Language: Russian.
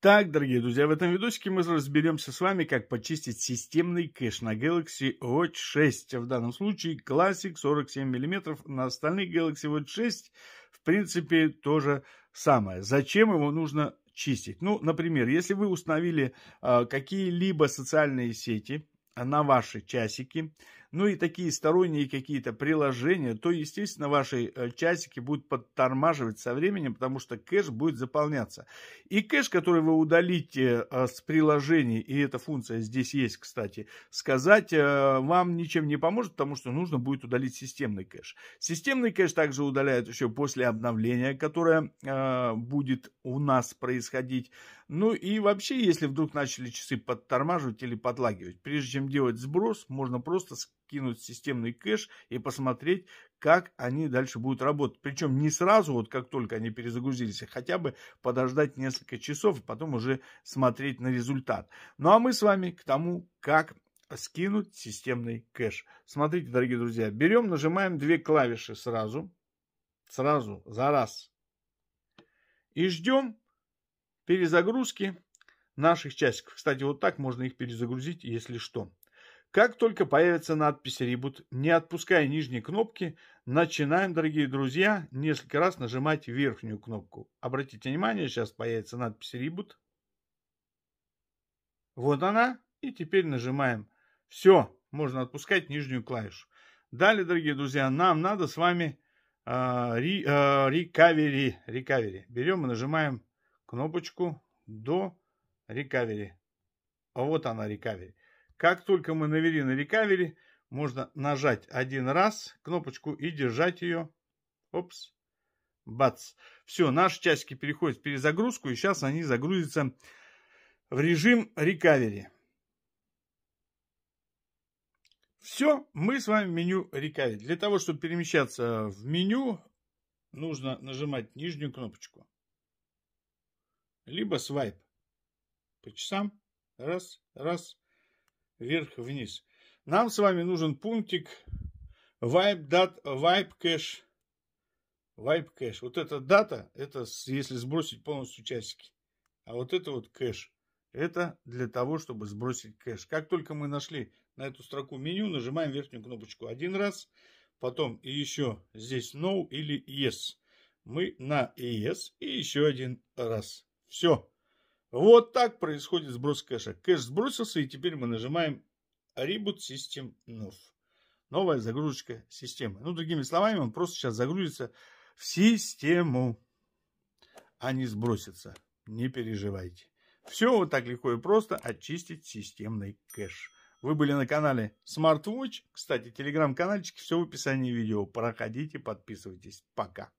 Так, дорогие друзья, в этом видосике мы разберемся с вами, как почистить системный кэш на Galaxy Watch 6, в данном случае Classic 47 мм, на остальных Galaxy Watch 6 в принципе то же самое. Зачем его нужно чистить? Ну, например, если вы установили э, какие-либо социальные сети на ваши часики, ну и такие сторонние какие-то приложения, то, естественно, ваши э, часики будут подтормаживать со временем, потому что кэш будет заполняться. И кэш, который вы удалите э, с приложений, и эта функция здесь есть, кстати, сказать э, вам ничем не поможет, потому что нужно будет удалить системный кэш. Системный кэш также удаляют еще после обновления, которое будет у нас происходить. Ну и вообще, если вдруг начали часы подтормаживать или подлагивать, прежде чем делать сброс, можно просто кинуть системный кэш и посмотреть, как они дальше будут работать. Причем не сразу, вот как только они перезагрузились, а хотя бы подождать несколько часов, и потом уже смотреть на результат. Ну а мы с вами к тому, как скинуть системный кэш. Смотрите, дорогие друзья, берем, нажимаем две клавиши сразу, сразу, за раз. И ждем перезагрузки наших часиков. Кстати, вот так можно их перезагрузить, если что. Как только появится надпись Reboot, не отпуская нижней кнопки, начинаем, дорогие друзья, несколько раз нажимать верхнюю кнопку. Обратите внимание, сейчас появится надпись Reboot. Вот она, и теперь нажимаем. Все, можно отпускать нижнюю клавишу. Далее, дорогие друзья, нам надо с вами рекавери. Э, рекавери. Берем и нажимаем кнопочку до рекавери. А вот она, рекавери. Как только мы навели на рекавери, можно нажать один раз кнопочку и держать ее. Опс. Бац. Все, наши часики переходят в перезагрузку, и сейчас они загрузятся в режим рекавери. Все, мы с вами в меню рекавери. Для того, чтобы перемещаться в меню, нужно нажимать нижнюю кнопочку. Либо свайп. По часам. Раз, раз вверх-вниз. Нам с вами нужен пунктик wipe, dat, wipe cache. Wipe cache. Вот эта дата, это если сбросить полностью часики. А вот это вот кэш. Это для того, чтобы сбросить кэш. Как только мы нашли на эту строку меню, нажимаем верхнюю кнопочку один раз. Потом и еще здесь no или yes. Мы на yes и еще один раз. Все. Вот так происходит сброс кэша. Кэш сбросился, и теперь мы нажимаем Reboot System Nov. Новая загрузочка системы. Ну, другими словами, он просто сейчас загрузится в систему, а не сбросится. Не переживайте. Все вот так легко и просто очистить системный кэш. Вы были на канале SmartWatch. Кстати, телеграм-канальчики все в описании видео. Проходите, подписывайтесь. Пока.